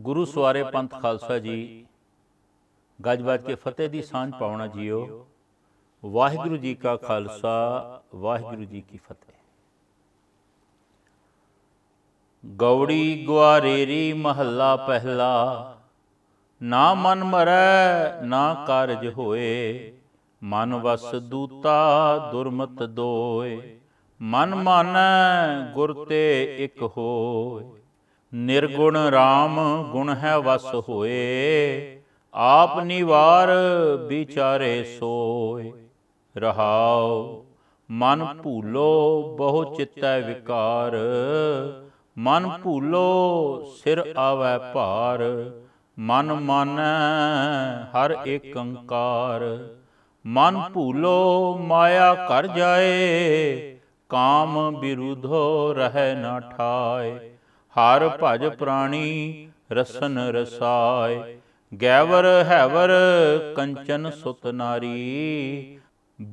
ਗੁਰੂ ਸਵਾਰੇ ਪੰਥ ਖਾਲਸਾ ਜੀ ਗੱਜਬਾਜ ਕੇ ਫਤਿਹ ਦੀ ਸਾਂਝ ਪਾਉਣਾ ਜੀਓ ਵਾਹਿਗੁਰੂ ਜੀ ਕਾ ਖਾਲਸਾ ਵਾਹਿਗੁਰੂ ਜੀ ਕੀ ਫਤਿਹ ਗੌੜੀ ਰੀ ਮਹੱਲਾ ਪਹਿਲਾ ਨਾ ਮਨ ਮਰੈ ਨਾ ਕਾਰਜ ਹੋਏ ਮਨ ਵਸ ਦੂਤਾ ਦੁਰਮਤ ਦੋਏ ਮਨ ਮਾਨੈ ਗੁਰ ਤੇ ਇਕ ਹੋਏ ਨਿਰਗੁਣ ਰਾਮ ਗੁਣ ਹੈ ਵਸ ਹੋਏ ਆਪ ਨਿਵਾਰ ਵਿਚਾਰੇ ਸੋਏ ਰਹਾਉ ਮਨ ਭੂਲੋ ਬਹੁ ਚਿੱਤੈ ਵਿਕਾਰ ਮਨ ਭੂਲੋ ਸਿਰ ਆਵੈ ਭਾਰ ਮਨ ਮਾਨੈ ਹਰ ਏਕੰਕਾਰ ਮਨ ਭੂਲੋ ਮਾਇਆ ਕਰ ਜਾਏ ਕਾਮ ਵਿਰੁਧੋ ਰਹਿ ਨਾ ਠਾਏ ਹਰ ਭਜ ਪ੍ਰਾਣੀ ਰਸਨ ਰਸਾਏ ਗੈਵਰ ਹੈਵਰ ਕੰਚਨ ਸੁਤ ਨਾਰੀ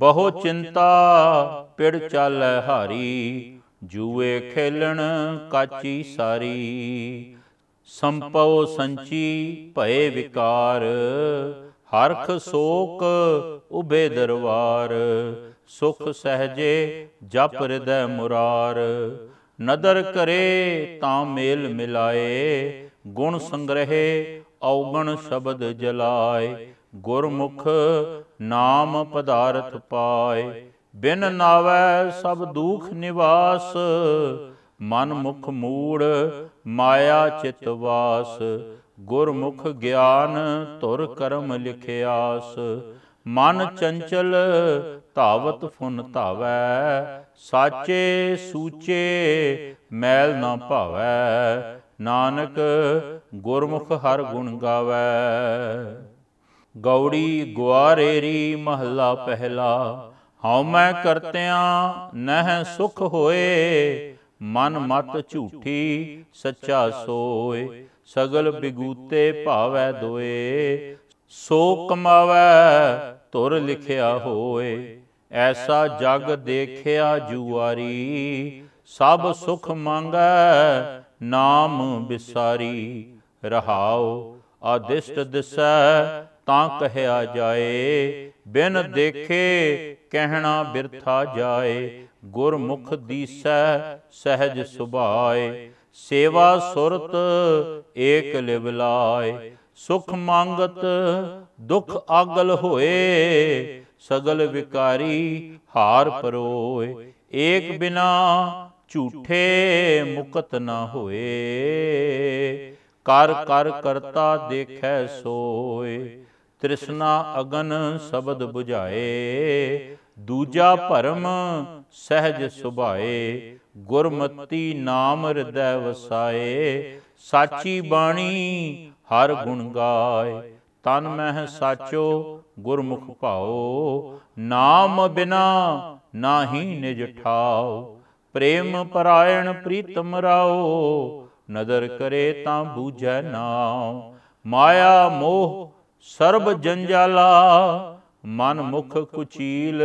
ਬਹੁ ਚਿੰਤਾ ਪਿੜ ਚਾਲੈ ਹਾਰੀ ਜੂਏ ਖੇਲਣ ਕਾਚੀ ਸਾਰੀ ਸੰਪਉ ਸੰਚੀ ਭਏ ਵਿਕਾਰ ਹਰਖ ਸੋਕ ਉਬੇ ਦਰਵਾਰ ਸੁਖ ਸਹਜੇ ਜਪ ਰਿਦੈ ਮੁਰਾਰ ਨਦਰ ਕਰੇ ਤਾਂ ਮੇਲ ਮਿਲਾਏ ਗੁਣ ਸੰਗ੍ਰਹਿ ਔਗਣ ਸ਼ਬਦ ਜਲਾਏ ਗੁਰਮੁਖ ਨਾਮ ਪਦਾਰਥ ਪਾਏ ਬਿਨ ਨਾਵੇ ਸਭ ਦੁਖ ਨਿਵਾਸ ਮਨ ਮੁਖ ਮੂੜ ਮਾਇਆ ਚਿਤ ਵਾਸ ਗੁਰਮੁਖ ਗਿਆਨ ਤੁਰ ਕਰਮ ਲਿਖਿਆਸ ਮਨ ਚੰਚਲ ਧਾਵਤ ਫੁਨ ਧਾਵੈ ਸਾਚੇ ਸੂਚੇ ਮੈਲ ਨਾ ਭਾਵੈ ਨਾਨਕ ਗੁਰਮੁਖ ਹਰ ਗੁਣ ਗਾਵੇ ਗੌੜੀ ਗੁਆਰੇਰੀ ਮਹਲਾ ਪਹਿਲਾ ਹਉ ਮੈਂ ਕਰਤਿਆਂ ਨਹਿ ਸੁਖ ਹੋਏ ਮਨ ਮਤ ਝੂਠੀ ਸੱਚਾ ਸੋਏ ਸਗਲ ਬਿਗੂਤੇ ਭਾਵੈ ਦੋਏ ਸੋ ਕਮਾਵੇ ਤੁਰ ਲਿਖਿਆ ਹੋਏ ਐਸਾ ਜਗ ਦੇਖਿਆ ਜੁਵਾਰੀ ਸਭ ਸੁਖ ਮੰਗੈ ਨਾਮ ਵਿਸਾਰੀ ਰਹਾਉ ਅਦਿਸ਼ਟ ਦਿਸੈ ਤਾਂ ਕਹਿਆ ਜਾਏ ਬਿਨ ਦੇਖੇ ਕਹਿਣਾ ਬਿਰਥਾ ਜਾਏ ਗੁਰਮੁਖ ਦੀਸੈ ਸਹਿਜ ਸੁਭਾਏ ਸੇਵਾ ਸੁਰਤ ਏਕ ਲਿਵ ਲਾਏ ਸੁਖ ਮੰਗਤ ਦੁਖ ਆਗਲ ਹੋਏ ਸਗਲ ਵਿਕਾਰੀ ਹਾਰ ਪਰੋਏ ਏਕ ਬਿਨਾ ਝੂਠੇ ਮੁਕਤ ਨਾ ਹੋਏ ਕਰ ਕਰ ਕਰਤਾ ਦੇਖੈ ਸੋਏ ਤ੍ਰਿਸ਼ਨਾ ਅਗਨ ਸ਼ਬਦ 부ਝਾਏ ਦੂਜਾ ਭਰਮ ਸਹਿਜ ਸੁਭਾਏ ਗੁਰਮਤੀ ਨਾਮ ਹਿਰਦੈ ਵਸਾਏ ਸਾਚੀ ਬਾਣੀ ਹਰ ਗੁਣ ਗਾਏ ਤਨ ਮਹਿ ਸਾਚੋ ਗੁਰਮੁਖ ਭਾਉ ਨਾਮ ਬਿਨਾ ਨਾਹੀ ਨਿਜ ਠਾਉ ਪ੍ਰੇਮ ਪਰਾਇਣ ਪ੍ਰੀਤਮ ਰਾਉ ਨਦਰ ਕਰੇ ਤਾਂ ਬੂਝੈ ਨਾਉ ਮਾਇਆ ਮੋਹ ਸਰਬ ਜੰਜਾਲਾ ਮਨ ਮੁਖ ਕੁਚੀਲ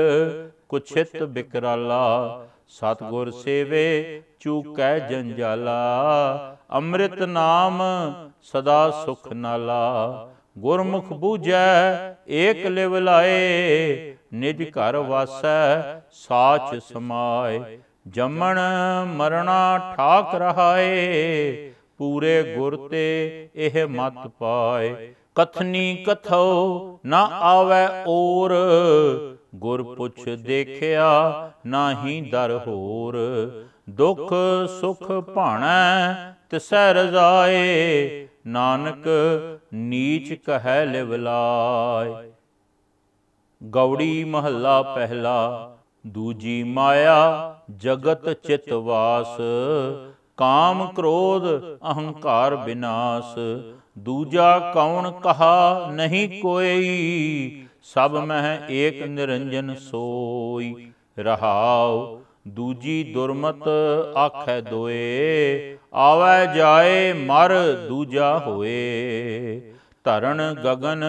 ਕੁਛਿਤ ਬਿਕਰਾਲਾ ਸਤਗੁਰ ਸੇਵੇ ਚੂਕੈ ਜੰਜਾਲਾ ਅੰਮ੍ਰਿਤ ਨਾਮ ਸਦਾ ਸੁਖ ਨਾਲਾ ਗੁਰਮੁਖ ਬੂਝੈ ਏਕ ਲਿਵ ਲਾਏ ਨਿਜ ਘਰ ਵਾਸੈ ਸਾਚ ਸਮਾਏ ਜੰਮਣ ਮਰਣਾ ਠਾਕ ਰਹਾਏ ਪੂਰੇ ਗੁਰ ਤੇ ਇਹ ਮਤ ਪਾਏ ਕਥਨੀ ਕਥੋ ਨਾ ਆਵੇ ਔਰ ਗੁਰ ਪੁੱਛ ਦੇਖਿਆ ਨਾਹੀ ਦਰ ਹੋਰ ਦੁਖ ਸੁਖ ਭਾਣਾ ਤਿਸੈ ਰਜ਼ਾਏ ਨਾਨਕ ਨੀਚ ਕਹੈ ਲਿਵਲਾਇ ਗੌੜੀ ਮਹੱਲਾ ਪਹਿਲਾ ਦੂਜੀ ਮਾਇਆ ਜਗਤ ਚਿਤ ਵਾਸ ਕਾਮ ਕ੍ਰੋਧ ਅਹੰਕਾਰ ਬਿਨਾਸ਼ ਦੂਜਾ ਕੌਣ ਕਹਾ ਨਹੀਂ ਕੋਈ ਸਭ ਮਹਿ ਏਕ ਨਿਰੰਜਨ ਸੋਈ ਰਹਾਉ ਦੂਜੀ ਦੁਰਮਤ ਆਖੈ ਦੋਏ ਆਵੇ ਜਾਏ ਮਰ ਦੂਜਾ ਹੋਏ ਧਰਨ ਗगन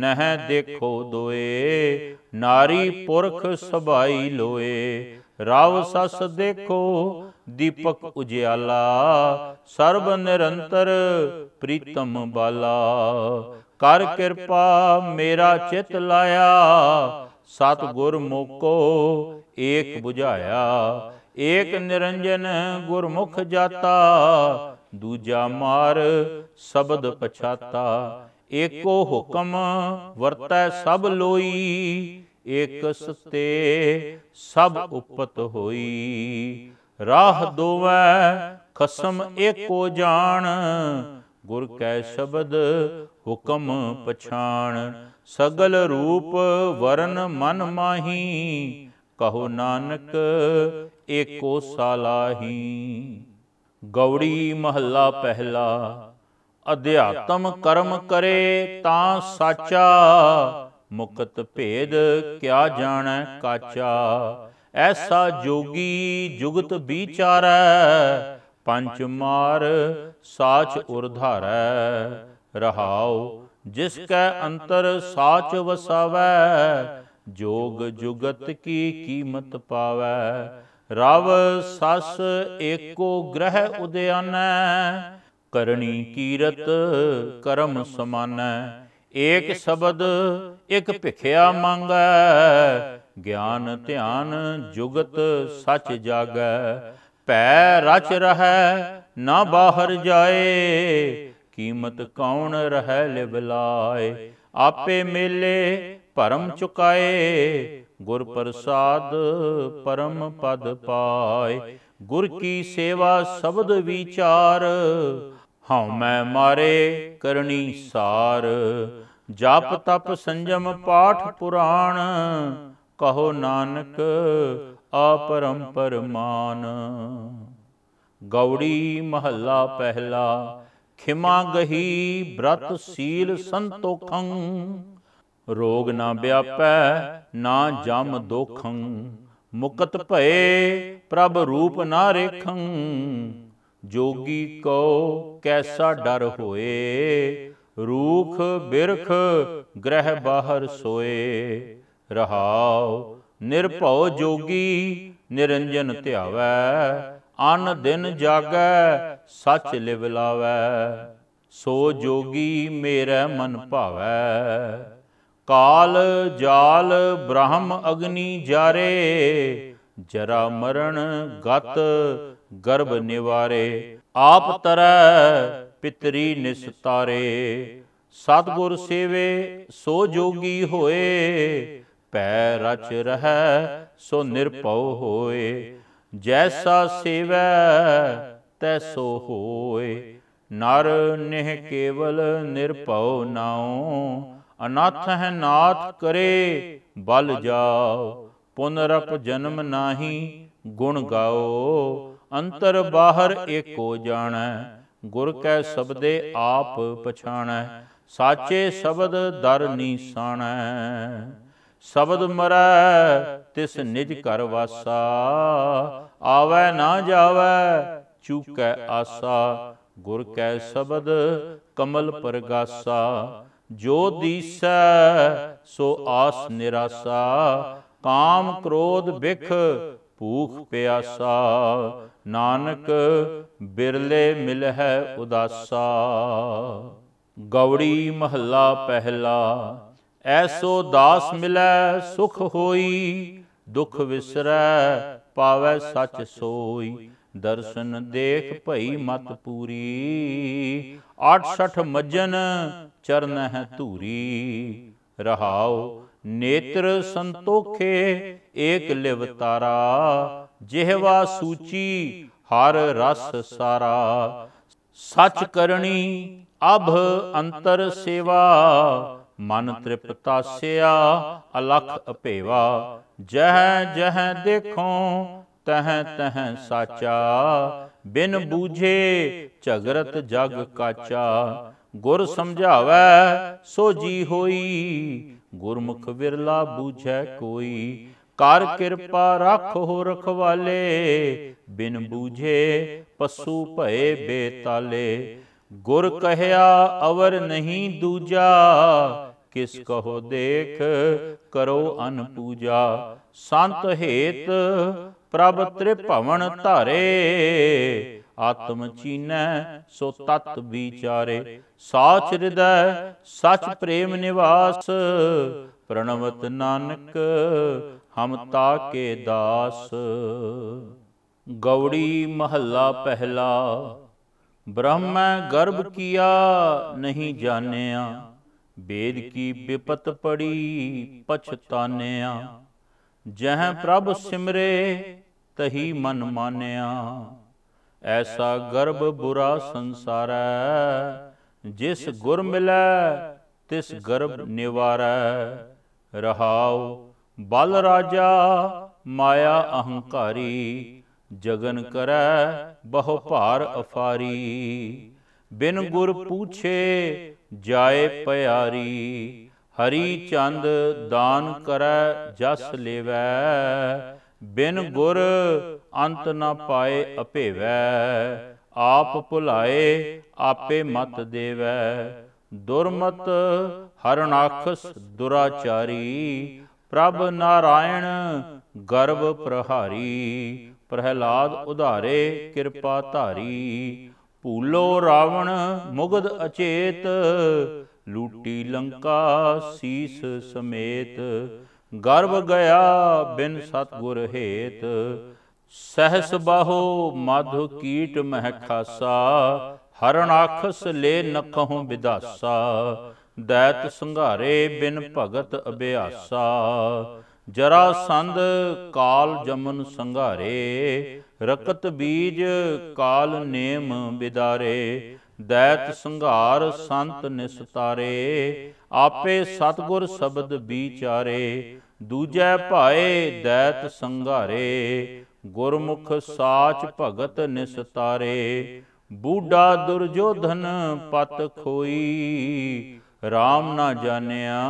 ਨਹਿ ਦੇਖੋ ਦੋਏ ਨਾਰੀ ਪੁਰਖ ਸਭਾਈ ਲੋਏ ਰਵ ਸਸ ਦੇਖੋ ਦੀਪਕ ਉਜਿਆਲਾ ਸਰਬ ਨਿਰੰਤਰ ਪ੍ਰੀਤਮ ਬਾਲਾ ਕਰ ਕਿਰਪਾ ਮੇਰਾ ਚਿਤ ਲਾਇਆ ਸਤ ਗੁਰ ਮੋਕੋ ਏਕ 부ਝਾਇਆ ਏਕ ਨਿਰੰਜਨ ਗੁਰਮੁਖ ਜਾਤਾ ਦੂਜਾ ਮਾਰ ਸ਼ਬਦ ਪਛਾਤਾ ਏਕੋ ਹੁਕਮ ਵਰਤੈ ਸਭ ਲੋਈ ਏਕ ਸਤੇ ਸਭ ਉਪਤ ਹੋਈ ਰਾਹ ਦੋਵੈ ਖਸਮ ਏਕੋ ਜਾਣ ਗੁਰ ਕੈ ਸ਼ਬਦ ਹੁਕਮ ਪਛਾਣ ਸਗਲ ਰੂਪ ਵਰਨ ਮਨ ਮਾਹੀ ਕਹੋ ਨਾਨਕ ਏਕੋ ਸਾਲਾਹੀ ਗੌੜੀ ਮਹੱਲਾ ਪਹਿਲਾ ਅਧਿਆਤਮ ਕਰਮ ਕਰੇ ਤਾਂ ਸਾਚਾ ਮੁਕਤ ਭੇਦ ਕਿਆ ਜਾਣੈ ਕਾਚਾ ਐਸਾ ਜੋਗੀ ਜੁਗਤ ਵਿਚਾਰੈ ਪੰਚ ਮਾਰ ਸਾਚ ਉਰਧਾਰੈ ਰਹਾਉ ਜਿਸ ਕੈ ਅੰਤਰ ਸਾਚ ਵਸਾਵੈ ਜੋਗ ਜੁਗਤ ਕੀ ਕੀਮਤ ਪਾਵੈ ਰਵ ਸਸ ਏਕੋ ਗ੍ਰਹਿ ਉਦਿਆਨੈ ਕਰਨੀ ਕੀਰਤ ਕਰਮ ਸਮਾਨੈ ਏਕ ਸ਼ਬਦ ਇਕ ਭਿਖਿਆ ਮੰਗੈ ਗਿਆਨ ਧਿਆਨ ਜੁਗਤ ਸਚ ਜਾਗੈ ਭੈ ਰਚ ਰਹੈ ਨਾ ਬਾਹਰ ਜਾਏ ਕੀਮਤ ਕੌਣ ਰਹੈ ਲਿਵਲਾਏ ਆਪੇ ਮੇਲੇ ਭਰਮ ਚੁਕਾਏ ਗੁਰ ਪ੍ਰਸਾਦ ਪਰਮ ਪਦ ਪਾਏ ਗੁਰ ਕੀ ਸੇਵਾ ਸ਼ਬਦ ਵਿਚਾਰ ਹਉ ਮੈਂ ਮਾਰੇ ਕਰਨੀ ਸਾਰ ਜਪ ਤਪ ਸੰਜਮ ਪਾਠ ਪੁਰਾਣ ਕਹੋ ਨਾਨਕ ਆਪਰਮ ਪਰਮਾਨ ਗੌੜੀ ਮਹੱਲਾ ਪਹਿਲਾ ਖਿਮਾ ਗਹੀ ਬ੍ਰਤ ਸੀਲ ਸੰਤੋਖੰ ਰੋਗ ਨਾ ਵਿਆਪੈ ਨਾ ਜਮ ਦੁਖੰ ਮੁਕਤ ਭਏ ਪ੍ਰਭ ਰੂਪ ਨਾ ਰੇਖੰ ਜੋਗੀ ਕੋ ਕੈਸਾ ਡਰ ਹੋਏ ਰੂਖ ਬਿਰਖ ਗ੍ਰਹਿ ਬਾਹਰ ਸੋਏ ਰਹਾਉ ਨਿਰਭਉ ਜੋਗੀ ਨਿਰੰਜਨ ਧਿਆਵੈ ਅਨ ਦਿਨ ਜਾਗੈ ਸਚ ਲਿਵਲਾਵੈ ਸੋ ਜੋਗੀ ਮੇਰੇ ਮਨ ਭਾਵੈ ਕਾਲ ਜਾਲ ਬ੍ਰਹਮ ਅਗਨੀ ਜਾਰੇ ਜਰਾ ਮਰਨ ਗਤ ਗਰਭ ਨਿਵਾਰੇ ਆਪ ਤਰੈ ਪਿਤਰੀ ਨਿਸਤਾਰੇ ਸਤਗੁਰ ਸੇਵੇ ਸੋ ਜੋਗੀ ਹੋਏ ਪੈ ਰਚ ਰਹੈ ਸੋ ਨਿਰਭਉ ਹੋਏ ਜੈਸਾ ਸੇਵੈ ਤੈ ਸੋ ਹੋਏ ਨਰ ਨਿਹ ਕੇਵਲ ਨਿਰਭਉ ਨਾਉ ਅਨਾਥ ਹੈ ਨਾਥ ਕਰੇ ਬਲ ਜਾਓ ਪੁਨਰਪ ਜਨਮ ਨਾਹੀ ਗੁਣ ਗਾਓ ਅੰਤਰ ਬਾਹਰ ਏਕੋ ਜਾਣੈ ਗੁਰ ਕੈ ਸਬਦੇ ਆਪ ਪਛਾਣੈ ਸਾਚੇ ਸ਼ਬਦ ਦਰ ਨੀਸਾਣੈ ਸ਼ਬਦ ਮਰੈ ਤਿਸ ਨਿਜ ਘਰ ਵਾਸਾ ਆਵੈ ਨਾ ਜਾਵੈ ਚੂਕੈ ਆਸਾ ਗੁਰ ਕੈ ਸ਼ਬਦ ਕਮਲ ਪਰਗਾਸਾ ਜੋ ਦੀਸੈ ਸੋ ਆਸ ਨਿਰਾਸਾ ਕਾਮ ਕ੍ਰੋਧ ਬਿਖ ਭੂਖ ਪਿਆਸਾ ਨਾਨਕ ਬਿਰਲੇ ਮਿਲਹਿ ਉਦਾਸਾ ਗੌੜੀ ਮਹੱਲਾ ਪਹਿਲਾ ਐਸੋ ਦਾਸ ਮਿਲੈ ਸੁਖ ਹੋਈ ਦੁਖ ਵਿਸਰੈ ਪਾਵੈ ਸਚ ਸੋਈ ਦਰਸ਼ਨ ਦੇਖ ਭਈ ਮਤ ਪੂਰੀ 68 ਮਜਨ ਚਰਨ ਹੈ ਧੂਰੀ ਰਹਾਉ ਨੇਤਰ ਸੰਤੋਖੇ ਏਕ ਲਿਵ ਤਾਰਾ ਜਿਹਵਾ ਸੂਚੀ ਹਰ ਰਸ ਸਾਰਾ ਸਚ ਕਰਨੀ ਅਭ ਅੰਤਰ ਸੇਵਾ ਮਨ ਤ੍ਰਿਪਤਾਸਿਆ ਅਲਖ ਅਪੇਵਾ ਜਹ ਜਹ ਦੇਖੋ ਤਹ ਤਹ ਸਾਚਾ ਬਿਨ ਬੂਝੇ ਝਗਰਤ ਜਗ ਕਾਚਾ ਗੁਰ ਸਮਝਾਵੇ ਸੋ ਜੀ ਹੋਈ ਗੁਰਮੁਖ ਵਿਰਲਾ ਬੂਝੈ ਕੋਈ ਕਰ ਕਿਰਪਾ ਹੋ ਰਖਵਾਲੇ ਬਿਨ ਬੂਝੇ ਪਸੂ ਭਏ ਬੇਤਾਲੇ ਗੁਰ ਕਹਿਆ ਅਵਰ ਨਹੀਂ ਦੂਜਾ ਕਿਸ ਕਹੋ ਦੇਖ ਕਰੋ ਅਨ ਪੂਜਾ ਸੰਤ ਹੇਤ ਪ੍ਰਭ ਤ੍ਰਿਭਵਨ ਧਾਰੇ ਆਤਮ ਚੀਨੈ ਸੋ ਤਤ ਵਿਚਾਰੇ ਸਾਚ ਹਿਰਦੈ ਸਚ ਪ੍ਰੇਮ ਨਿਵਾਸ ਪ੍ਰਣਵਤ ਨਾਨਕ ਹਮ ਤਾ ਕੇ ਦਾਸ ਗੌੜੀ ਮਹੱਲਾ ਪਹਿਲਾ ਬ੍ਰਹਮ ਗਰਭ ਕੀਆ ਨਹੀਂ ਜਾਣਿਆ ਬੇਦ ਕੀ ਵਿਪਤ ਪੜੀ ਪਛਤਾਨਿਆ ਜਹ ਪ੍ਰਭ ਸਿਮਰੇ ਤਹੀ ਮਨ ਮਾਨਿਆ ਐਸਾ ਗਰਬ ਬੁਰਾ ਸੰਸਾਰੈ ਜਿਸ ਗੁਰ ਮਿਲੈ ਤਿਸ ਗਰਬ ਨਿਵਾਰੈ ਰਹਾਉ ਬਲ ਰਾਜਾ ਮਾਇਆ ਅਹੰਕਾਰੀ ਜਗਨ ਕਰੈ ਬਹੁ ਭਾਰ ਅਫਾਰੀ ਬਿਨ ਗੁਰ ਪੂਛੇ ਜਾਏ ਪਿਆਰੀ ਹਰੀ ਚੰਦ ਦਾਨ ਕਰੈ ਜਸ ਲੇਵੈ ਬਿਨ ਗੁਰ ਅੰਤ ਨ ਪਾਏ ਅਪੇਵੈ ਆਪ ਭੁਲਾਏ ਆਪੇ ਮਤ ਦੇਵੈ ਦੁਰਮਤ ਹਰਨਾਖਸ ਦੁਰਾਚਾਰੀ ਪ੍ਰਭ ਨਾਰਾਇਣ ਗਰਵ ਪ੍ਰਹਾਰੀ ਪ੍ਰਹਿਲਾਦ ਉਧਾਰੇ ਕਿਰਪਾ ਧਾਰੀ ਭੂਲੋ ਰਾਵਣ ਮੁਗਦ ਅਚੇਤ ਲੂਟੀ ਲੰਕਾ ਸੀਸ ਸਮੇਤ ਗਰਭ ਗਿਆ ਬਿਨ ਸਤਗੁਰ ਹੇਤ ਸਹਸ ਬਾਹੋ ਮਧ ਕੀਟ ਮਹਿ ਖਾਸਾ ਹਰਣ ਆਖਸ ਲੈ ਨਖਹੁ ਵਿਦਾਸਾ ਦੈਤ ਸੰਘਾਰੇ ਬਿਨ ਭਗਤ ਅਭਿਆਸਾ ਜਰਾ ਸੰਦ ਕਾਲ ਜਮਨ ਸੰਘਾਰੇ ਰਕਤ ਬੀਜ ਕਾਲ ਨੇਮ ਬਿਦਾਰੇ ਦੈਤ ਸੰਘਾਰ ਸੰਤ ਨਿਸਤਾਰੇ ਆਪੇ ਸਤਗੁਰ ਸ਼ਬਦ ਵਿਚਾਰੇ ਦੂਜੈ ਭਾਏ ਦੈਤ ਸੰਘਾਰੇ ਗੁਰਮੁਖ ਸਾਚ ਭਗਤ ਨਿਸਤਾਰੇ ਬੂਢਾ ਦੁਰਜੋਧਨ ਪਤ ਖੋਈ RAM ਨਾ ਜਾਣਿਆ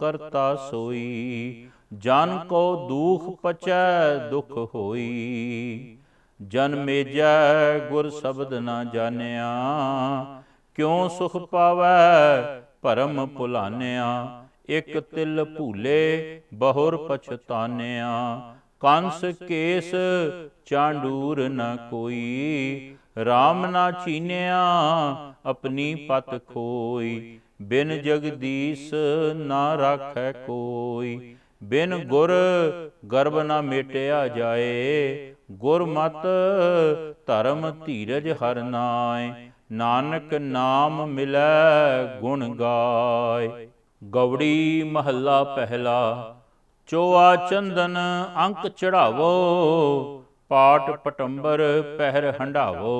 ਕਰਤਾ ਸੋਈ ਜਨ ਕੋ ਦੁਖ ਪਚੈ ਦੁਖ ਹੋਈ ਜਨ ਮੇਜੈ ਗੁਰ ਸ਼ਬਦ ਨਾ ਜਾਣਿਆ ਕਿਉ ਸੁਖ ਪਾਵੈ ਭਰਮ ਭੁਲਾਨਿਆ ਇਕ ਤਿਲ ਭੂਲੇ ਬਹੁਰ ਪਛਤਾਨਿਆ ਕੰਸ ਕੇਸ ਚਾਂਡੂਰ ਨ ਕੋਈ RAM ਨਾ ਚੀਨਿਆ ਆਪਣੀ ਪਤ ਖੋਈ ਬਿਨ ਜਗਦੀਸ਼ ਨਾ ਰਾਖੈ ਕੋਈ ਬਿਨ ਗੁਰ ਗਰਬ ਨਾ ਮੇਟਿਆ ਜਾਏ ਗੁਰਮਤ ਧਰਮ ਧੀਰਜ ਹਰ ਨਾਏ ਨਾਨਕ ਨਾਮ ਮਿਲੈ ਗੁਣ ਗਾਏ ਗਵੜੀ ਮਹੱਲਾ ਪਹਿਲਾ ਚੋਆ ਚੰਦਨ ਅੰਕ ਚੜਾਵੋ ਪਾਟ ਪਟੰਬਰ ਪਹਿਰ ਹੰਡਾਵੋ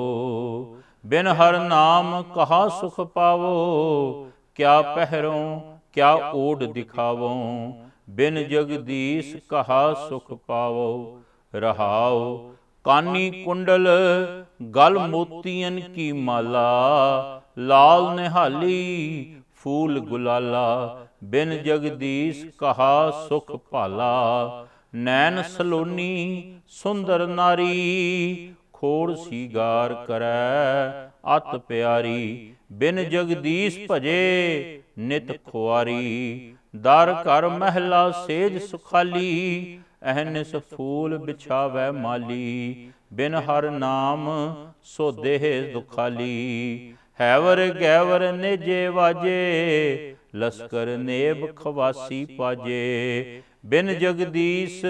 ਬਿਨ ਹਰ ਨਾਮ ਕਹਾ ਸੁਖ ਪਾਵੋ ਕਿਆ ਪਹਿਰੋਂ ਕਿਆ ਓਡ ਦਿਖਾਵੋ ਬਿਨ ਜਗਦੀਸ਼ ਕਹਾ ਸੁਖ ਪਾਵੋ ਰਹਾਓ ਕਾਨੀ ਕੁੰਡਲ ਗਲ ਮੋਤੀਆਂ ਕੀ ਮਾਲਾ ਲਾਲ ਨਿਹਾਲੀ ਫੂਲ ਗੁਲਾਲਾ ਬਿਨ ਜਗਦੀਸ਼ ਕਹਾ ਸੁਖ ਭਾਲਾ ਨੈਣ ਸਲੋਨੀ ਸੁੰਦਰ ਨਾਰੀ ਖੋੜ ਸੀਗਾਰ ਕਰੈ ਅਤ ਪਿਆਰੀ ਬਿਨ ਜਗਦੀਸ਼ ਭਜੇ ਨਿਤ ਖੁਆਰੀ ਦਰ ਘਰ ਮਹਿਲਾ ਸੇਜ ਸੁਖਾਲੀ ਅਹਨਿਸ ਫੂਲ ਵਿਛਾਵੇ ਮਾਲੀ ਬਿਨ ਹਰ ਨਾਮ ਸੋ ਦੇਹ ਦੁਖਾਲੀ ਹੈਵਰ ਗੈਵਰ ਨਿਜੇ ਵਾਜੇ ਲਸਕਰ ਨੇਬ ਖਵਾਸੀ ਪਾਜੇ ਬਿਨ ਜਗਦੀਸ਼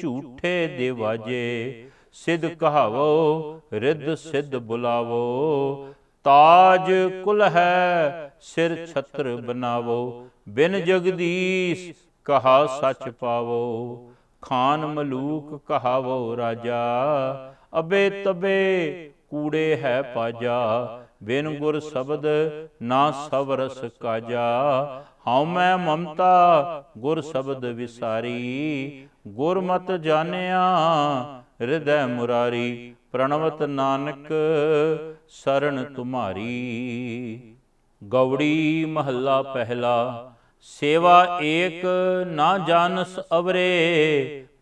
ਝੂਠੇ ਦੇਵਾਜੇ ਸਿਧ ਕਹਾਵੋ ਰਿੱਧ ਸਿਧ ਬੁਲਾਵੋ ਤਾਜ ਕੁਲ ਹੈ ਸਿਰ ਛਤਰ ਬਨਾਵੋ ਬਿਨ ਜਗਦੀਸ਼ ਕਹਾ ਸੱਚ ਪਾਵੋ ਖਾਨ ਮਲੂਕ ਕਹਾਵੋ ਰਾਜਾ ਅਬੇ ਤਬੇ ਕੂੜੇ ਹੈ ਪਾਜਾ ਬਿਨ ਗੁਰ ਸ਼ਬਦ ਨਾ ਸਵਰਸ ਕਾਜਾ ਹਉ ਮੈਂ ਮਮਤਾ ਗੁਰ ਸ਼ਬਦ ਵਿਸਾਰੀ ਗੁਰਮਤ ਜਾਣਿਆ ਹਿਰਦੈ ਮੁਰਾਰੀ ਪ੍ਰਣਵਤ ਨਾਨਕ ਸਰਣ ਤੁਮਾਰੀ ਗੌੜੀ ਮਹੱਲਾ ਪਹਿਲਾ ਸੇਵਾ ਏਕ ਨਾ ਜਾਣਸ ਅਵਰੇ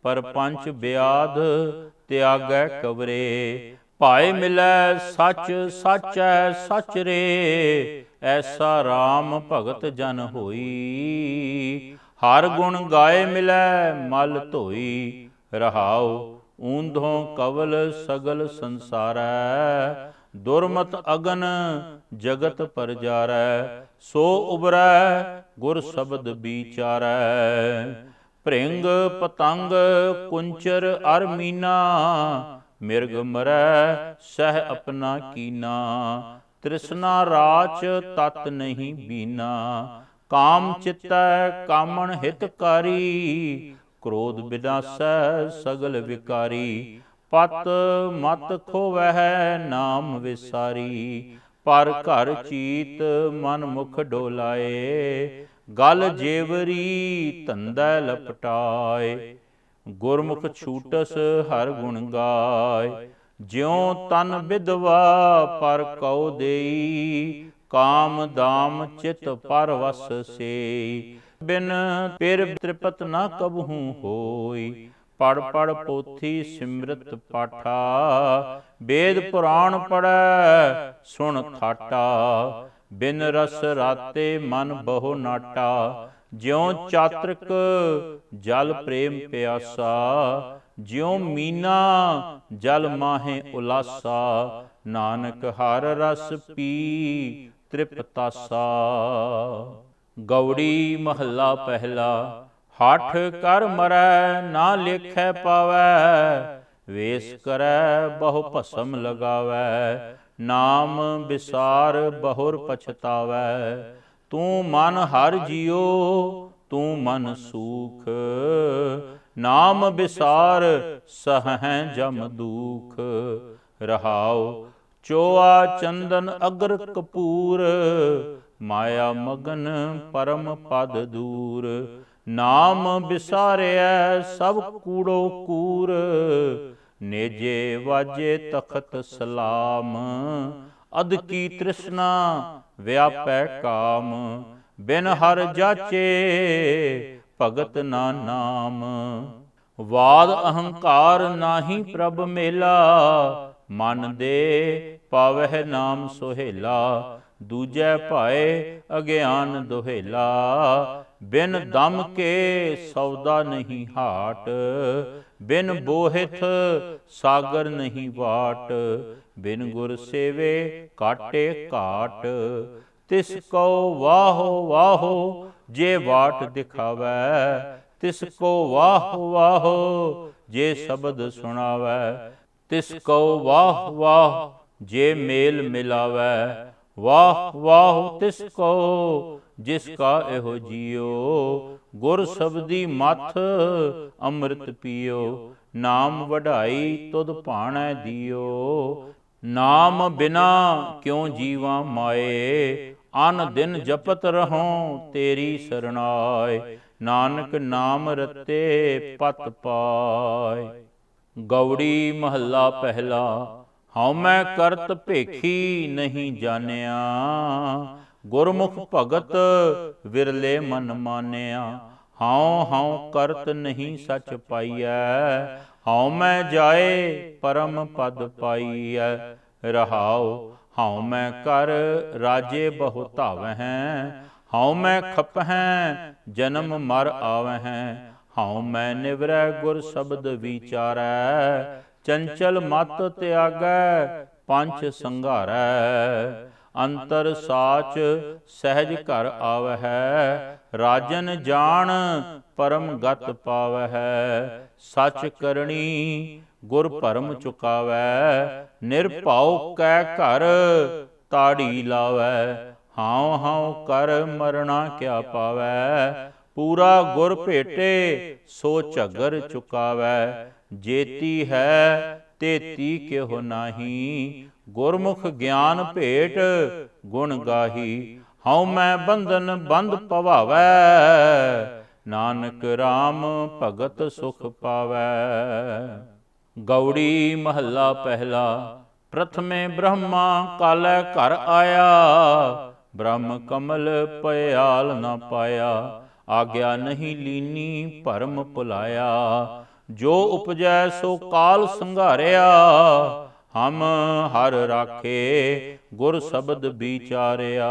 ਪਰ ਪੰਚ ਬਿਆਦ ਤਿਆਗੈ ਕਵਰੇ ਭਾਏ ਮਿਲੈ ਸੱਚ ਸੱਚੈ ਸੱਚ ਰੇ ਐਸਾ RAM ਭਗਤ ਜਨ ਹੋਈ ਹਰ ਗੁਣ ਗਾਏ ਮਿਲੈ ਮਲ ਧੋਈ ਰਹਾਉ ਊਂਧੋਂ ਕਵਲ ਸਗਲ ਸੰਸਾਰੈ ਦੁਰਮਤ ਅਗਨ ਜਗਤ ਪਰਜਾਰੈ ਸੋ ਉਬਰੈ ਗੁਰ ਸ਼ਬਦ ਵਿਚਾਰੈ ਭ੍ਰਿੰਗ ਪਤੰਗ ਕੁੰਚਰ ਅਰ ਮੀਨਾ ਮਿਰਗ ਮਰੈ ਸਹਿ ਆਪਣਾ ਕੀਨਾ ਤ੍ਰਿਸ਼ਨਾ ਰਾਚ ਤਤ ਨਹੀਂ ਬੀਨਾ ਕਾਮ ਚਿਤੈ ਕਾਮਣ ਹਿਤਕਾਰੀ ਕ੍ਰੋਧ ਵਿਨਾਸੈ ਸਗਲ ਵਿਕਾਰੀ ਪਤ ਮਤ ਖੋਵਹਿ ਨਾਮ ਵਿਸਾਰੀ ਪਰ ਘਰ ਚੀਤ ਮਨ ਮੁਖ ਡੋਲਾਏ ਗਲ ਜੇਵਰੀ ਤੰਦੈ ਲਪਟਾਏ ਗੁਰਮੁਖ ਛੂਟਸ ਹਰ ਗੁਣ ਗਾਏ ਜਿਉ ਤਨ ਵਿਦਵਾ ਪਰ ਕਉ ਦੇਈ ਕਾਮ ਦਾਮ ਚਿਤ ਪਰ ਵਸ ਸੇ ਬਿਨ ਪਿਰ ਤ੍ਰਿਪਤ ਨਾ ਕਬਹੂ ਹੋਈ ਪੜ ਪੜ ਪੋਥੀ ਸਿਮਰਤ ਪਾਠਾ ਵੇਦ ਪੁਰਾਣ ਪੜੈ ਸੁਣ ਥਾਟਾ ਬਿਨ ਰਸ ਰਾਤੇ ਮਨ ਬਹੁ ਨਾਟਾ ਜਿਉ ਚਾਤ੍ਰਿਕ ਜਲ ਪ੍ਰੇਮ ਪਿਆਸਾ ਜਿਉ ਮੀਨਾ ਜਲ ਮਾਹੇ ਉਲਾਸਾ ਨਾਨਕ ਹਰ ਰਸ ਪੀ ਤ੍ਰਿਪਤਾਸਾ ਗਉੜੀ ਮਹੱਲਾ ਪਹਿਲਾ ਹੱਠ ਕਰ ਮਰੈ ਨਾ ਲੇਖੈ ਪਾਵੈ ਵੇਸ ਕਰੈ ਬਹੁ ਭਸਮ ਲਗਾਵੇ ਨਾਮ ਵਿਸਾਰ ਬਹੁਰ ਪਛਤਾਵੇ ਤੂੰ ਮਨ ਹਰ ਜਿਉ ਤੂੰ ਮਨ ਸੂਖ ਨਾਮ ਵਿਸਾਰ ਸਹੈ ਜਮ ਦੁਖ ਰਹਾਉ ਚੋਆ ਚੰਦਨ ਅਗਰ ਕਪੂਰ ਮਾਇਆ ਮਗਨ ਪਰਮ ਪਦ ਦੂਰ ਨਾਮ ਵਿਸਾਰਿਐ ਸਭ ਕੂੜੋ ਕੂਰ ਨੇਜੇ ਵਾਜੇ ਤਖਤ ਸਲਾਮ ਅਦ ਕੀ ਤ੍ਰਿਸ਼ਨਾ ਵਿਆਪੈ ਕਾਮ ਬਿਨ ਹਰ ਜਾਚੇ ਭਗਤ ਨਾ ਨਾਮ ਵਾਦ ਅਹੰਕਾਰ ਨਾਹੀ ਪ੍ਰਭ ਮੇਲਾ ਮਨ ਦੇ ਪਾਵਹਿ ਨਾਮ ਸੋਹੇਲਾ ਦੂਜੈ ਭਾਏ ਅਗਿਆਨ ਦੁਹੇਲਾ ਬਿਨ ਦਮ ਕੇ ਸੌਦਾ ਨਹੀਂ ਹਾਟ ਬਿਨ ਬੋਹਿਥ ਸਾਗਰ ਨਹੀਂ ਬਾਟ ਬਿਨ ਗੁਰ ਸੇਵੇ ਕਾਟੇ ਘਾਟ ਤਿਸ ਕੋ ਵਾਹੋ ਵਾਹੋ ਜੇ ਬਾਟ ਦਿਖਾਵੇ ਤਿਸ ਕੋ ਵਾਹੋ ਵਾਹੋ ਜੇ ਸ਼ਬਦ ਸੁਣਾਵੇ ਤਿਸ ਕੋ ਵਾਹ ਵਾਹ ਜੇ ਮੇਲ ਮਿਲਾਵੇ ਵਾਹ ਵਾਹ ਤਿਸ ਕੋ ਜਿਸ ਕਾ ਇਹੋ ਜੀਓ ਗੁਰ ਸਬਦੀ ਮਥ ਅੰਮ੍ਰਿਤ ਪੀਓ ਨਾਮ ਵਢਾਈ ਤੁਧ ਭਾਣੈ ਦਿਓ ਨਾਮ ਬਿਨਾ ਕਿਉ ਜੀਵਾ ਮਾਏ ਅਨ ਦਿਨ ਜਪਤ ਰਹਉ ਤੇਰੀ ਸਰਣਾਏ ਨਾਨਕ ਨਾਮ ਰਤੇ ਪਤ ਪਾਏ ਗੌੜੀ ਮਹੱਲਾ ਪਹਿਲਾ ਹਉ ਮੈਂ ਕਰਤ ਭੇਖੀ ਨਹੀਂ ਜਾਣਿਆ ਗੁਰਮੁਖ ਭਗਤ ਵਿਰਲੇ ਮਨ ਮਾਨਿਆ ਹਉ ਹਉ ਕਰਤ ਨਹੀਂ ਸੱਚ ਪਾਈਐ ਹਉ ਮੈਂ ਜਾਏ ਪਰਮ ਪਦ ਪਾਈਐ ਰਹਾਉ ਹਉ ਮੈਂ ਕਰ ਰਾਜੇ ਬਹੁ ਧਾਵਹਿ ਹਉ ਮੈਂ ਖਪਹਿ ਜਨਮ ਮਰ ਆਵਹਿ ਹਉ ਮੈਂ ਨਿਵਰੈ ਗੁਰ ਸ਼ਬਦ ਵਿਚਾਰੈ ਚੰਚਲ ਮਤ ਤਿਆਗੈ ਪੰਚ ਸੰਘਾਰੈ ਅੰਤਰ ਸਾਚ ਸਹਿਜ ਘਰ ਆਵਹਿ ਰਾਜਨ ਜਾਣ ਪਰਮ ਗਤ ਪਾਵਹਿ ਸਚ ਕਰਣੀ ਗੁਰ ਭਰਮ ਚੁਕਾਵੈ ਨਿਰਭਉ ਕੈ ਘਰ ਤਾੜੀ ਲਾਵੈ ਹਾਉ ਹਾਉ ਕਰ ਮਰਣਾ ਕਿਆ ਪਾਵੈ ਪੂਰਾ ਗੁਰ ਭੇਟੇ ਸੋ ਝਗਰ ਚੁਕਾਵੈ ਜੇਤੀ ਹੈ ਤੇਤੀ ਕਿਹੋ ਨਾਹੀ ਗੁਰਮੁਖ ਗਿਆਨ ਭੇਟ ਗੁਣ ਗਾਹੀ ਹਉ ਮੈਂ ਬੰਧਨ ਬੰਦ ਪਵਾਵੈ ਨਾਨਕ RAM ਭਗਤ ਸੁਖ ਪਾਵੈ ਗੌੜੀ ਮਹੱਲਾ ਪਹਿਲਾ ਪ੍ਰਥਮੇ ਬ੍ਰਹਮਾ ਕਾਲੇ ਘਰ ਆਇਆ ਬ੍ਰਹਮ ਕਮਲ ਪਿਆਲ ਨਾ ਪਾਇਆ ਆਗਿਆ ਨਹੀਂ ਲੀਨੀ ਭਰਮ ਭੁਲਾਇਆ ਜੋ ਉਪਜੈ ਸੋ ਕਾਲ ਸੰਘਾਰਿਆ ਹਮ ਹਰ ਰਾਖੇ ਗੁਰ ਸ਼ਬਦ ਵਿਚਾਰਿਆ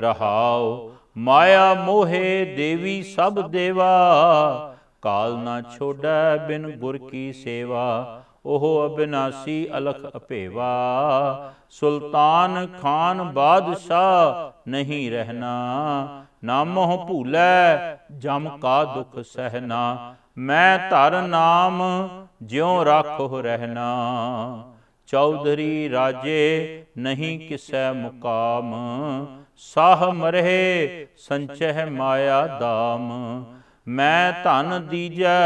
ਰਹਾਉ ਮਾਇਆ ਮੋਹੇ ਦੇਵੀ ਸਭ ਦੇਵਾ ਕਾਲ ਨਾ ਛੋੜੈ ਬਿਨ ਗੁਰ ਕੀ ਸੇਵਾ ਉਹ ਅਬਿਨਾਸੀ ਅਲਖ ਅਪੇਵਾ ਸੁਲਤਾਨ ਖਾਨ ਬਾਦਸ਼ਾ ਨਹੀਂ ਰਹਿਣਾ ਨਾਮੋਹ ਭੂਲੇ ਜਮ ਕਾ ਦੁਖ ਸਹਿਣਾ ਮੈਂ ਧਰ ਨਾਮ ਜਿਉ ਰੱਖੋ ਰਹਿਣਾ ਚੌਧਰੀ ਰਾਜੇ ਨਹੀਂ ਕਿਸੈ ਮੁਕਾਮ ਸਾਹ ਮਰਹਿ ਸੰਚਹਿ ਮਾਇਆ ਦਾਮ ਮੈਂ ਧਨ ਦੀਜੈ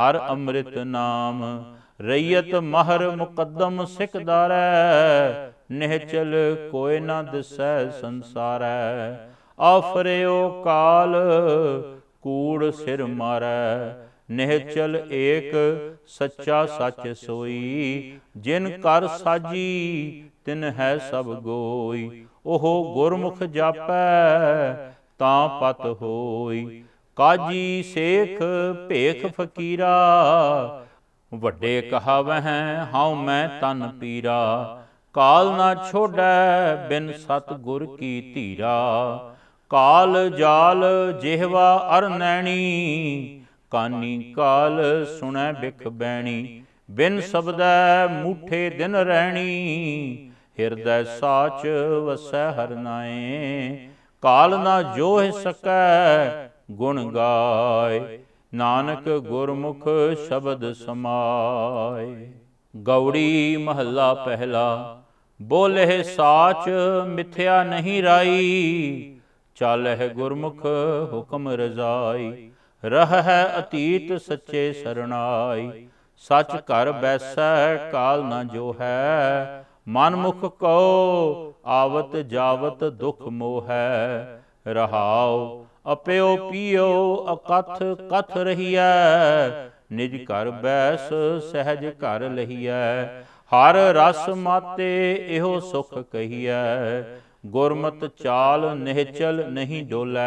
ਹਰ ਅੰਮ੍ਰਿਤ ਨਾਮ ਰਈਅਤ ਮਹਰ ਮੁਕੱਦਮ ਸਿਕਦਾਰੈ ਨਿਹਚਲ ਕੋਇ ਨਾ ਦਿਸੈ ਸੰਸਾਰੈ ਆਫਰਿਓ ਕਾਲ ਕੂੜ ਸਿਰ ਮਾਰੈ ਨਿਹਚਲ ਏਕ ਸੱਚਾ ਸੱਚ ਸੋਈ ਜਿਨ ਕਰ ਸਾਜੀ ਤਿਨ ਹੈ ਸਭ ਗੋਈ ਉਹ ਗੁਰਮੁਖ ਜਾਪੈ ਤਾਂ ਪਤ ਹੋਈ ਕਾਜੀ ਸੇਖ ਭੇਖ ਫਕੀਰਾ ਵੱਡੇ ਕਹਾਵਹਿ ਹਉ ਮੈਂ ਤਨ ਪੀਰਾ ਕਾਲ ਨਾ ਛੋੜੈ ਬਿਨ ਸਤ ਗੁਰ ਕੀ ਧੀਰਾ ਕਾਲ ਜਾਲ ਜਿਹਵਾ ਅਰ ਨੈਣੀ ਕਾਨੀ ਕਾਲ ਸੁਣੈ ਬਿਖ ਬੈਣੀ ਬਿਨ ਸਬਦੈ ਮੂਠੇ ਦਿਨ ਰਹਿਣੀ ਹਿਰਦੈ ਸਾਚ ਵਸੈ ਹਰ ਨਾਏ ਕਾਲ ਨਾ ਜੋ ਹਿ ਸਕੈ ਗੁਣ ਗਾਏ ਨਾਨਕ ਗੁਰਮੁਖ ਸ਼ਬਦ ਸਮਾਏ ਗੌੜੀ ਮਹੱਲਾ ਪਹਿਲਾ ਬੋਲੇ ਸਾਚ ਮਿਥਿਆ ਨਹੀਂ ਰਾਈ ਚਲਹਿ ਗੁਰਮੁਖ ਹੁਕਮ ਰਜ਼ਾਈ ਰਹ ਹੈ ਅਤੀਤ ਸੱਚੇ ਸਰਣਾਈ ਸੱਚ ਘਰ ਬੈਸੈ ਕਾਲ ਨਾ ਜੋ ਹੈ ਮਨ ਮੁਖ ਕੋ ਆਵਤ ਜਾਵਤ ਦੁਖ ਮੋਹ ਹੈ ਰਹਾਉ ਅਪਿਓ ਪੀਓ ਅਕਥ ਕਥ ਰਹੀਐ ਨਿਜ ਘਰ ਬੈਸ ਸਹਿਜ ਘਰ ਲਹੀਐ ਹਰ ਰਸ ਮਾਤੇ ਇਹੋ ਸੁਖ ਕਹੀਐ ਗੁਰਮਤ ਚਾਲ ਚਲ ਨਹੀਂ ਡੋਲੇ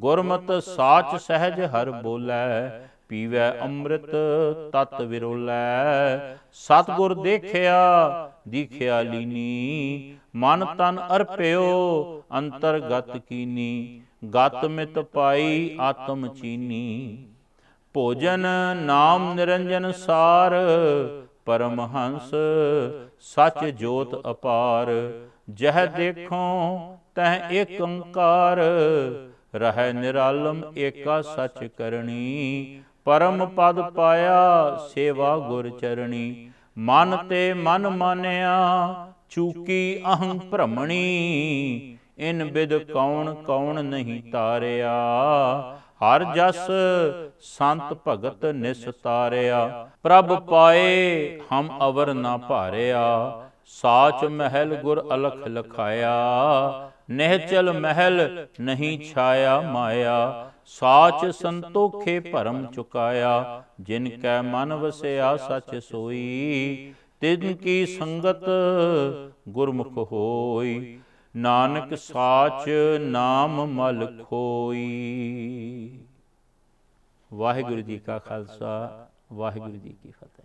ਗੁਰਮਤ ਸਾਚ ਸਹਿਜ ਹਰ ਬੋਲੇ ਪੀਵੇ ਅੰਮ੍ਰਿਤ ਤਤ ਵਿਰੋਲੇ ਸਤਗੁਰ ਦੇਖਿਆ ਦੀਖਿਆ ਲੀਨੀ ਮਨ ਤਨ ਅਰਪਿਓ ਅੰਤਰਗਤ ਕੀਨੀ ਗਤ ਮਿਤ ਪਾਈ ਆਤਮ ਚੀਨੀ ਭੋਜਨ ਨਾਮ ਨਿਰੰਜਨ ਸਾਰ ਪਰਮ ਹੰਸ ਸਚ ਜੋਤ ਅਪਾਰ ਜਹ ਦੇਖੋ ਤਹ ਏਕ ਓੰਕਾਰ ਰਹੈ ਨਿਰਾਲਮ ਏਕਾ ਸਚ ਕਰਨੀ ਪਰਮ ਪਦ ਪਾਇਆ ਸੇਵਾ ਗੁਰ ਚਰਣੀ ਮਨ ਤੇ ਮਨ ਮਾਨਿਆ ਚੂਕੀ ਅਹੰ ਭ੍ਰਮਣੀ ਇਨ ਬਿਦ ਕੌਣ ਕੌਣ ਨਹੀਂ ਤਾਰਿਆ ਹਰ ਜਸ ਸੰਤ ਭਗਤ ਨਿਸਤਾਰਿਆ ਪ੍ਰਭ ਪਾਏ ਹਮ ਅਵਰ ਨਾ ਭਾਰਿਆ ਸਾਚ ਮਹਿਲ ਗੁਰ ਅਲਖ ਲਖਾਇਆ ਨਹਿਚਲ ਮਹਿਲ ਨਹੀਂ ਛਾਇਆ ਮਾਇਆ ਸਾਚ ਸੰਤੋਖੇ ਭਰਮ ਚੁਕਾਇਆ ਜਿਨ ਕੈ ਮਨ ਵਸਿਆ ਸਚ ਸੋਈ ਤਿਨ ਕੀ ਸੰਗਤ ਗੁਰਮੁਖ ਹੋਈ ਨਾਨਕ ਸਾਚ ਨਾਮ ਮਲ ਖੋਈ ਵਾਹਿਗੁਰੂ ਜੀ ਕਾ ਖਾਲਸਾ ਵਾਹਿਗੁਰੂ ਜੀ ਕੀ ਫਤਿਹ